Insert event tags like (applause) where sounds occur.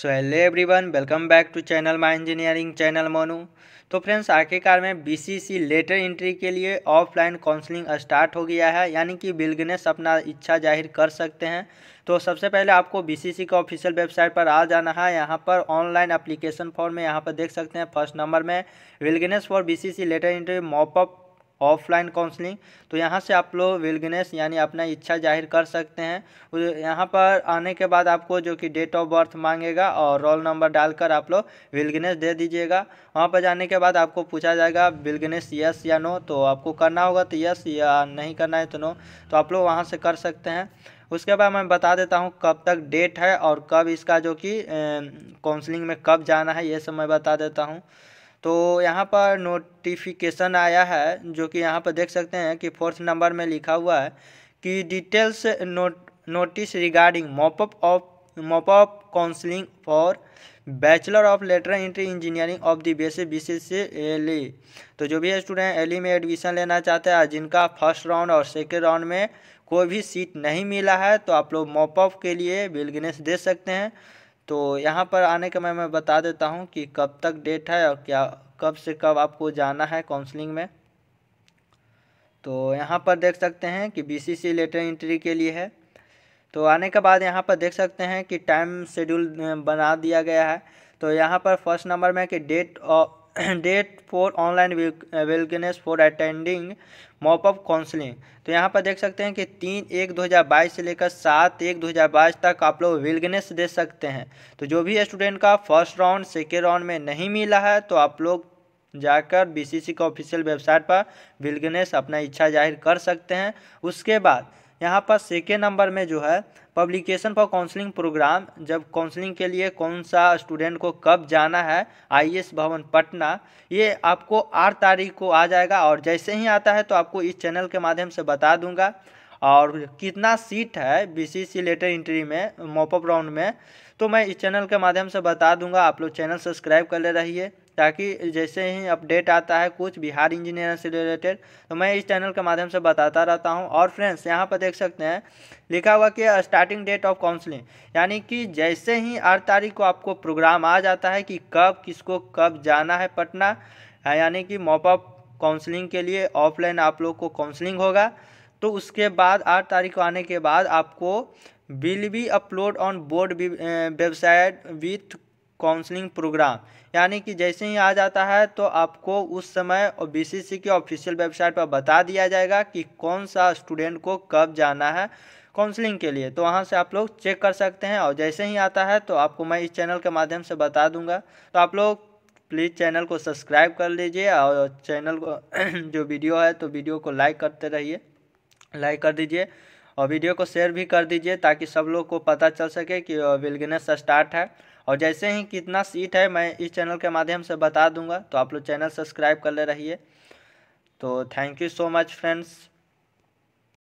so hello everyone welcome back to channel my engineering channel Monu तो friends आखिरकार में BCC letter entry के लिए ऑफलाइन काउंसलिंग स्टार्ट हो गया है यानी कि बिल्गनेस अपना इच्छा जाहिर कर सकते हैं तो सबसे पहले आपको बीसीसी का ऑफिशियल वेबसाइट पर आ जाना है यहाँ पर ऑनलाइन अप्लीकेशन फॉर्म में यहाँ पर देख सकते हैं फर्स्ट नंबर में willingness for BCECE lateral entry mop up offline counselling तो यहाँ से आप लोग विलगनेस यानी अपना इच्छा जाहिर कर सकते हैं यहाँ पर आने के बाद आपको जो कि डेट ऑफ बर्थ मांगेगा और रोल नंबर डालकर आप लोग विलगनेस दे दीजिएगा वहाँ पर जाने के बाद आपको पूछा जाएगा विलगनेस यस या नो तो आपको करना होगा तो यस या नहीं करना है तो नो तो आप लोग वहाँ से कर सकते हैं उसके बाद मैं बता देता हूँ कब तक डेट है और कब इसका जो कि काउंसलिंग में कब जाना है ये सब मैं बता देता हूँ तो यहाँ पर नोटिफिकेशन आया है जो कि यहाँ पर देख सकते हैं कि फोर्थ नंबर में लिखा हुआ है कि details note notice regarding mop up of mop up counselling for bachelor of lateral entry engineering of the basis BCECE L LE तो जो भी स्टूडेंट एली e में एडमिशन लेना चाहते हैं जिनका फर्स्ट राउंड और सेकेंड राउंड में कोई भी सीट नहीं मिला है तो आप लोग मॉपअप के लिए बिलगनेस दे सकते हैं तो यहाँ पर आने का मैं मैं बता देता हूँ कि कब तक डेट है और क्या कब से कब आपको जाना है काउंसलिंग में तो यहाँ पर देख सकते हैं कि बीसीसी लेटर इंट्री के लिए है तो आने के बाद यहाँ पर देख सकते हैं कि टाइम शेड्यूल बना दिया गया है तो यहाँ पर फर्स्ट नंबर में कि date of date for online availness for attending mop up counselling तो यहाँ पर देख सकते हैं कि तीन एक 2022 से लेकर सात एक 2022 तक आप लोग विलगनेस दे सकते हैं तो जो भी स्टूडेंट का फर्स्ट राउंड सेकेंड राउंड में नहीं मिला है तो आप लोग जाकर बीसीसी का ऑफिशियल वेबसाइट पर विलगनेस अपना इच्छा जाहिर कर सकते हैं उसके बाद यहाँ पर सेकेंड नंबर में जो है पब्लिकेशन फॉर काउंसलिंग प्रोग्राम जब काउंसलिंग के लिए कौन सा स्टूडेंट को कब जाना है आईएएस भवन पटना ये आपको आठ तारीख को आ जाएगा और जैसे ही आता है तो आपको इस चैनल के माध्यम से बता दूंगा और कितना सीट है बीसीसी लेटर इंट्री में मॉपअप राउंड में तो मैं इस चैनल के माध्यम से बता दूंगा आप लोग चैनल सब्सक्राइब कर ले रहिए ताकि जैसे ही अपडेट आता है कुछ बिहार इंजीनियर से रिलेटेड तो मैं इस चैनल के माध्यम से बताता रहता हूँ और फ्रेंड्स यहाँ पर देख सकते हैं लिखा हुआ कि स्टार्टिंग डेट ऑफ काउंसलिंग यानी कि जैसे ही आठ तारीख को आपको प्रोग्राम आ जाता है कि कब किसको कब जाना है पटना यानी कि मॉपअप काउंसलिंग के लिए ऑफलाइन आप लोग को काउंसलिंग होगा तो उसके बाद आठ तारीख को आने के बाद आपको बिल भी upload on board website with counselling programme यानी कि जैसे ही आ जाता है तो आपको उस समय बी सी की ऑफिशियल वेबसाइट पर बता दिया जाएगा कि कौन सा स्टूडेंट को कब जाना है काउंसलिंग के लिए तो वहाँ से आप लोग चेक कर सकते हैं और जैसे ही आता है तो आपको मैं इस चैनल के माध्यम से बता दूंगा तो आप लोग प्लीज़ चैनल को सब्सक्राइब कर लीजिए और चैनल को (clears throat) जो वीडियो है तो वीडियो को लाइक करते रहिए लाइक कर दीजिए और वीडियो को शेयर भी कर दीजिए ताकि सब लोग को पता चल सके कि विलगनेस स्टार्ट है और जैसे ही कितना सीट है मैं इस चैनल के माध्यम से बता दूंगा तो आप लोग चैनल सब्सक्राइब कर ले रहिए तो thank you so much friends